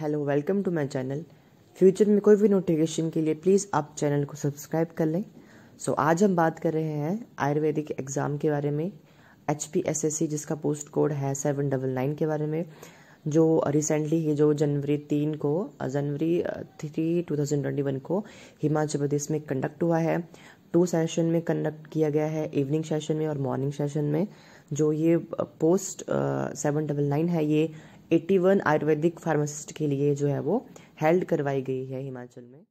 hello welcome to my channel future में कोई भी नोटिफिकेशन के लिए प्लीज़ आप चैनल को सब्सक्राइब कर लें सो so, आज हम बात कर रहे हैं आयुर्वेदिक एग्ज़ाम के बारे में H P S S C जिसका पोस्ट कोड है सेवन डबल नाइन के बारे में जो रिसेंटली ही जो जनवरी तीन को January three two thousand twenty one को हिमाचल प्रदेश में कंडक्ट हुआ है टू सेशन में कंडक्ट किया गया है इवनिंग सेशन में और मॉर्निंग सेशन में जो ये पोस्ट सेवन डबल नाइन है ये एट्टी वन आयुर्वेदिक फार्मासिस्ट के लिए जो है वो हेल्ड करवाई गई है हिमाचल में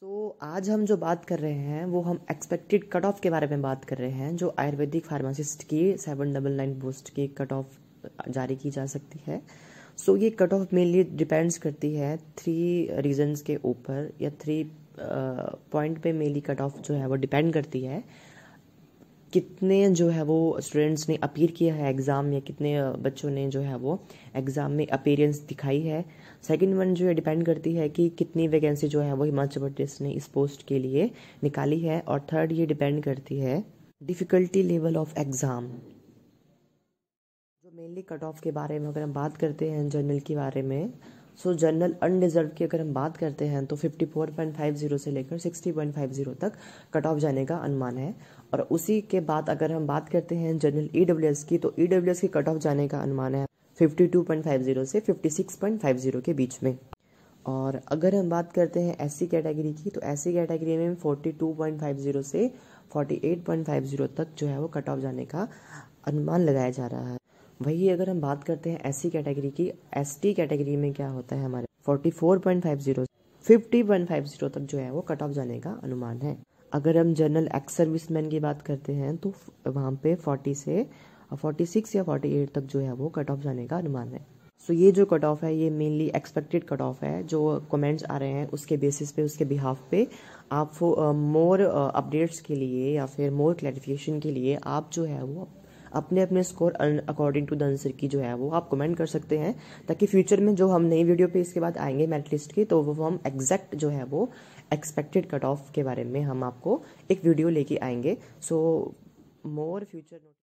तो so, आज हम जो बात कर रहे हैं वो हम एक्सपेक्टेड कट ऑफ के बारे में बात कर रहे हैं जो आयुर्वेदिक फार्मासिस्ट की सेवन डबल नाइन पोस्ट की कट ऑफ जारी की जा सकती है सो so, ये कट ऑफ मेनली डिपेंड्स करती है थ्री रीजन्स के ऊपर या थ्री पॉइंट uh, पे मेनली कट ऑफ जो है वो डिपेंड करती है कितने जो है वो स्टूडेंट्स ने अपीयर किया है एग्ज़ाम में कितने बच्चों ने जो है वो एग्ज़ाम में अपेयरेंस दिखाई है सेकंड वन जो है डिपेंड करती है कि कितनी वैकेंसी जो है वो हिमाचल प्रदेश ने इस पोस्ट के लिए निकाली है और थर्ड ये डिपेंड करती है डिफ़िकल्टी लेवल ऑफ एग्ज़ाम जो मेनली कट ऑफ के बारे में अगर हम बात करते हैं जनरल के बारे में सो जनरल अनडिजर्व की अगर हम बात करते हैं तो 54.50 से लेकर 60.50 तक कट ऑफ जाने का अनुमान है और उसी के बाद अगर हम बात करते हैं जनरल ई e की तो ई e की कट ऑफ जाने का अनुमान है 52.50 से 56.50 के बीच में और अगर हम बात करते हैं एस कैटेगरी की तो एस कैटेगरी में 42.50 से 48.50 तक जो है वो कट ऑफ जाने का अनुमान लगाया जा रहा है वही अगर हम बात करते हैं एस कैटेगरी की एस कैटेगरी में क्या होता है हमारे forty four point five zero तक जो है वो कट ऑफ जाने का अनुमान है अगर हम जनरल एक्स सर्विसमैन की बात करते हैं तो वहाँ पे फोर्टी से फोर्टी सिक्स या फोर्टी एट तक जो है वो कट ऑफ जाने का अनुमान है सो so, ये जो कट ऑफ है ये मेनली एक्सपेक्टेड कट ऑफ है जो कमेंट्स आ रहे हैं उसके बेसिस पे उसके बिहाफ पे आप मोर अपडेट्स uh, uh के लिए या फिर मोर क्लैरिफिकेशन के लिए आप जो है वो अपने अपने score according to the answer key जो है वो आप कमेंट कर सकते हैं ताकि फ्यूचर में जो हम नई वीडियो पे इसके बाद आएंगे मेरिट लिस्ट की तो वो हम एग्जैक्ट जो है वो एक्सपेक्टेड कट ऑफ के बारे में हम आपको एक वीडियो लेके आएंगे सो मोर फ्यूचर